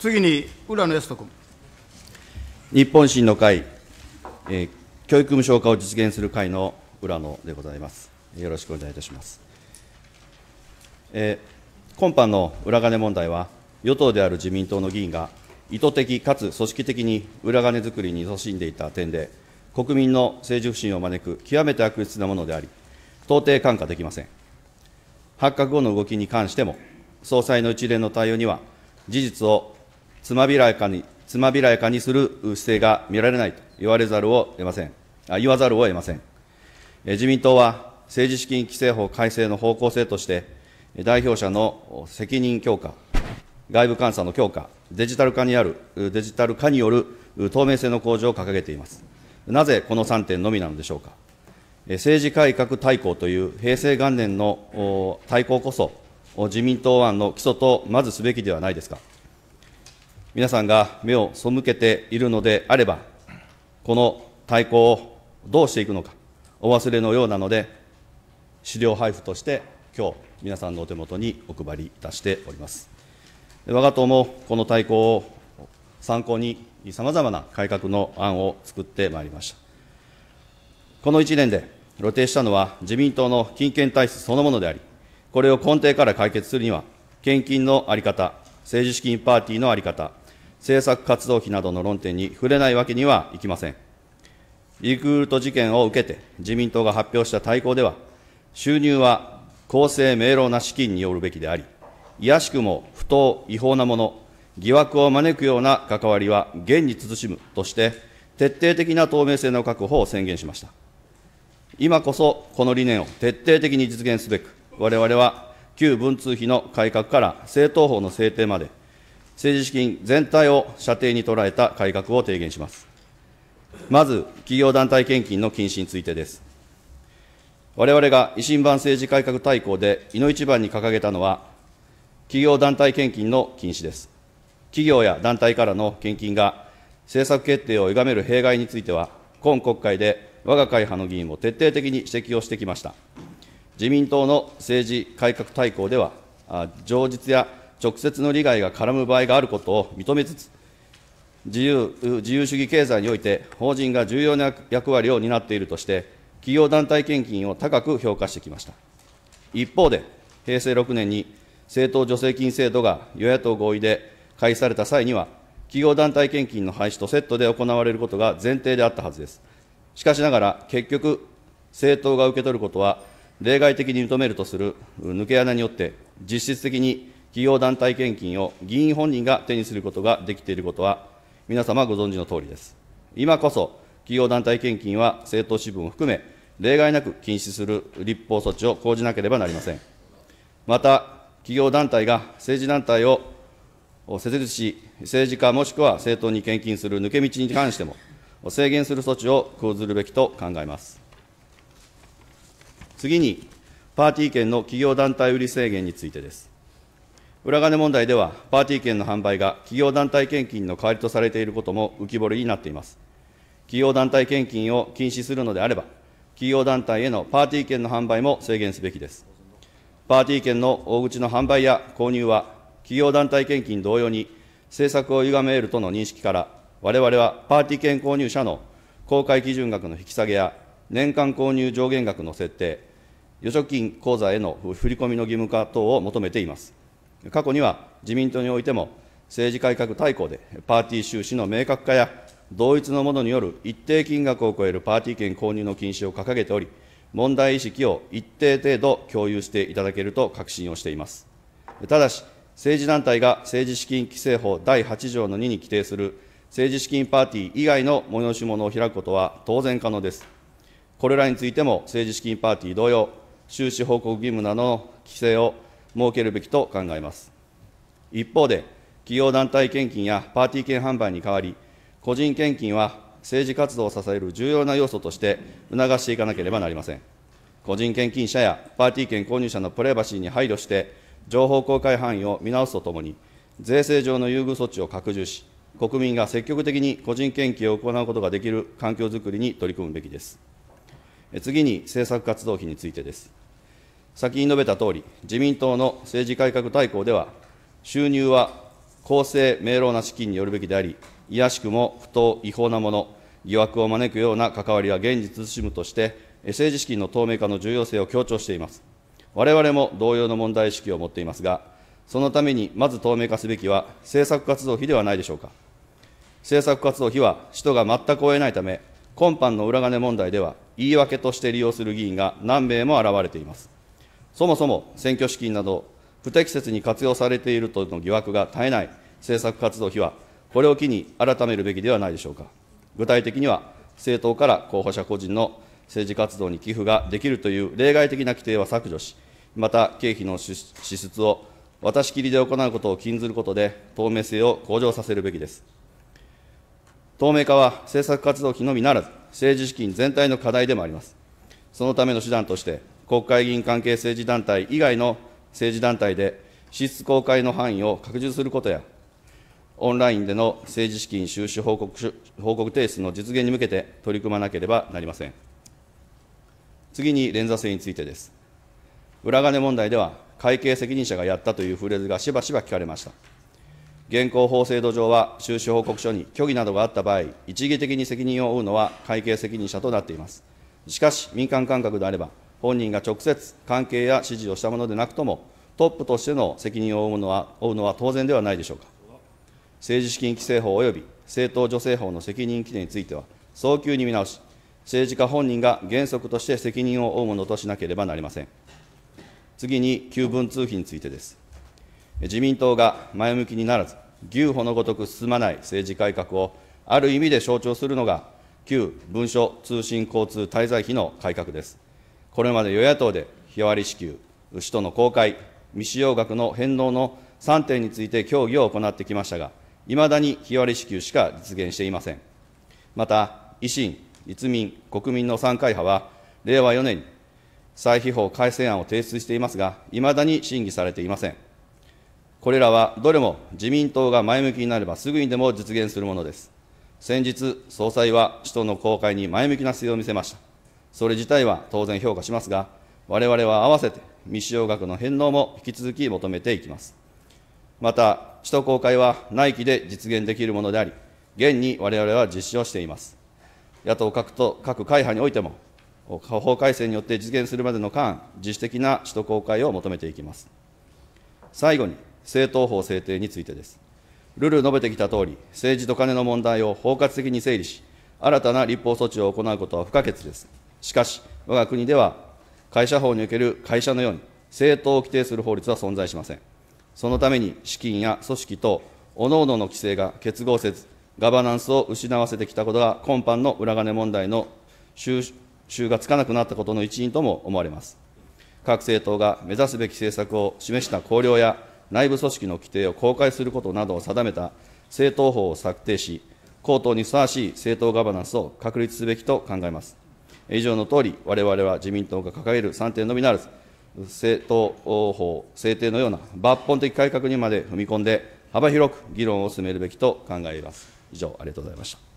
次に浦野泰人君。日本維新の会、えー、教育無償化を実現する会の浦野でございます。よろしくお願いいたします。えー、今般の裏金問題は、与党である自民党の議員が意図的かつ組織的に裏金作りに勤しんでいた点で、国民の政治不信を招く極めて悪質なものであり、到底看過できません。発覚後の動きに関しても、総裁の一連の対応には、事実をつまびらかに、つまびらかにする姿勢が見られないと言われざるを得ません。あ言わざるを得ません。自民党は政治資金規正法改正の方向性として、代表者の責任強化、外部監査の強化、デジタル化にある、デジタル化による透明性の向上を掲げています。なぜこの3点のみなのでしょうか。政治改革大綱という平成元年の大綱こそ、自民党案の基礎とまずすべきではないですか。皆さんが目を背けているのであれば、この対抗をどうしていくのか、お忘れのようなので、資料配布として今日皆さんのお手元にお配りいたしております。我が党もこの対抗を参考に、さまざまな改革の案を作ってまいりました。この1年で露呈したのは自民党の金権体質そのものであり、これを根底から解決するには、献金の在り方、政治資金パーティーの在り方、政策活動費などの論点に触れないわけにはいきません。リクルート事件を受けて自民党が発表した大綱では、収入は公正明朗な資金によるべきであり、いやしくも不当、違法なもの、疑惑を招くような関わりは現に慎むとして、徹底的な透明性の確保を宣言しました。今こそこの理念を徹底的に実現すべく、我々は旧文通費の改革から政党法の制定まで、政治資金全体を射程に捉えた改革を提言します。まず、企業団体献金の禁止についてです。我々が維新版政治改革大綱でいの一番に掲げたのは、企業団体献金の禁止です。企業や団体からの献金が政策決定を歪める弊害については、今国会で我が会派の議員も徹底的に指摘をしてきました。自民党の政治改革大綱では、上実や直接の利害が絡む場合があることを認めつつ、自由自由主義経済において、法人が重要な役割を担っているとして、企業団体献金を高く評価してきました。一方で、平成6年に政党助成金制度が与野党合意で開始された際には、企業団体献金の廃止とセットで行われることが前提であったはずです。しかしながら、結局、政党が受け取ることは、例外的に認めるとする抜け穴によって、実質的に企業団体献金を議員本人が手にすることができていることは、皆様ご存知の通りです。今こそ、企業団体献金は政党支部を含め、例外なく禁止する立法措置を講じなければなりません。また、企業団体が政治団体を設立し、政治家もしくは政党に献金する抜け道に関しても、制限する措置を講ずるべきと考えます。次に、パーティー券の企業団体売り制限についてです。裏金問題では、パーティー券の販売が企業団体献金の代わりとされていることも浮き彫りになっています。企業団体献金を禁止するのであれば、企業団体へのパーティー券の販売も制限すべきです。パーティー券の大口の販売や購入は、企業団体献金同様に政策を歪めるとの認識から、我々はパーティー券購入者の公開基準額の引き下げや、年間購入上限額の設定、預貯金口座への振り込みの義務化等を求めています。過去には自民党においても、政治改革大綱でパーティー収支の明確化や、同一のものによる一定金額を超えるパーティー券購入の禁止を掲げており、問題意識を一定程度共有していただけると確信をしています。ただし、政治団体が政治資金規正法第8条の2に規定する政治資金パーティー以外の催し物を開くことは当然可能です。これらについても政治資金パーティー同様、収支報告義務などの規制を設けるべきと考えます。一方で、企業団体献金やパーティー券販売に代わり、個人献金は政治活動を支える重要な要素として促していかなければなりません。個人献金者やパーティー券購入者のプライバシーに配慮して、情報公開範囲を見直すとともに、税制上の優遇措置を拡充し、国民が積極的に個人献金を行うことができる環境づくりに取り組むべきです。次に政策活動費についてです。先に述べたとおり、自民党の政治改革大綱では、収入は公正明朗な資金によるべきであり、いやしくも不当、違法なもの、疑惑を招くような関わりは現実進むとして、政治資金の透明化の重要性を強調しています。我々も同様の問題意識を持っていますが、そのためにまず透明化すべきは政策活動費ではないでしょうか。政策活動費は使途が全く終えないため、今般の裏金問題では、言い訳として利用する議員が何名も現れています。そもそも選挙資金など、不適切に活用されているとの疑惑が絶えない政策活動費は、これを機に改めるべきではないでしょうか。具体的には、政党から候補者個人の政治活動に寄付ができるという例外的な規定は削除し、また経費の支出を渡し切りで行うことを禁ずることで、透明性を向上させるべきです。透明化は政策活動費のみならず、政治資金全体の課題でもあります。そのための手段として、国会議員関係政治団体以外の政治団体で、支出公開の範囲を拡充することや、オンラインでの政治資金収支報告報告提出の実現に向けて取り組まなければなりません。次に連座制についてです。裏金問題では、会計責任者がやったというフレーズがしばしば聞かれました。現行法制度上は、収支報告書に虚偽などがあった場合、一義的に責任を負うのは会計責任者となっています。しかし、民間感覚であれば、本人が直接関係や指示をしたものでなくとも、トップとしての責任を負うのは負うのは当然ではないでしょうか。政治資金規正法及び政党助成法の責任規定については、早急に見直し、政治家本人が原則として責任を負うものとしなければなりません。次に、旧文通費についてです。自民党が前向きにならず、牛歩のごとく進まない政治改革をある意味で象徴するのが、旧文書通信交通滞在費の改革です。これまで与野党で日割り支給、使途の公開、未使用額の返納の3点について協議を行ってきましたが、いまだに日割り支給しか実現していません。また、維新、立民、国民の3会派は、令和4年に歳費法改正案を提出していますが、いまだに審議されていません。これらはどれも自民党が前向きになればすぐにでも実現するものです。先日、総裁は首都の公開に前向きな姿勢を見せました。それ自体は当然評価しますが、我々は合わせて未使用額の返納も引き続き求めていきます。また、首都公開は内規で実現できるものであり、現にわれわれは実施をしています。野党各と各会派においても、法改正によって実現するまでの間、自主的な首都公開を求めていきます。最後に、政党法制定についてです。ルル述べてきたとおり、政治とカネの問題を包括的に整理し、新たな立法措置を行うことは不可欠です。しかし、我が国では会社法における会社のように政党を規定する法律は存在しません。そのために資金や組織等、各々の規制が結合せず、ガバナンスを失わせてきたことが今般の裏金問題の収集がつかなくなったことの一因とも思われます。各政党が目指すべき政策を示した綱領や内部組織の規定を公開することなどを定めた政党法を策定し、公党にふさわしい政党ガバナンスを確立すべきと考えます。以上のとおり、われわれは自民党が掲げる3点のみならず、政党法制定のような抜本的改革にまで踏み込んで、幅広く議論を進めるべきと考えます。以上、ありがとうございました。